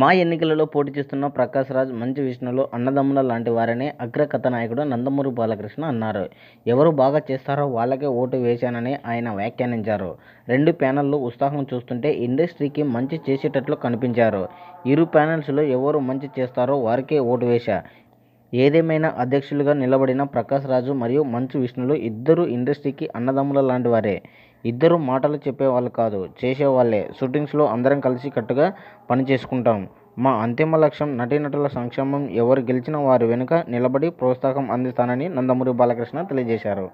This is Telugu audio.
మా ఎన్నికలలో పోటీ చేస్తున్న ప్రకాశ్ రాజ్ మంచి విష్ణులు అన్నదమ్ముల లాంటి వారని అగ్రకథ నాయకుడు నందమూరి బాలకృష్ణ అన్నారు ఎవరు బాగా చేస్తారో వాళ్ళకే ఓటు వేశానని ఆయన వ్యాఖ్యానించారు రెండు ప్యానెల్లు ఉత్సాహం చూస్తుంటే ఇండస్ట్రీకి మంచి చేసేటట్లు కనిపించారు ఇరు ప్యానెల్స్లో ఎవరు మంచి చేస్తారో వారికే ఓటు వేశా ఏదేమైనా అధ్యక్షులుగా నిలబడిన ప్రకాష్ రాజు మరియు మంచు విష్ణులు ఇద్దరూ ఇండస్ట్రీకి అన్నదమ్ముల లాంటి వారే. ఇద్దరూ మాటలు చెప్పేవాళ్ళు కాదు చేసేవాళ్లే. షూటింగ్స్లో అందరం కలిసి కట్టుగా పనిచేసుకుంటాం. మా అంతిమ లక్ష్యం నటీనటుల సంక్షేమం ఎవరు గెలిచినా వారి వెనుక నిలబడి ప్రోత్సాహం అందిస్తానని నందమూరి బాలకృష్ణ తెలియజేశారు.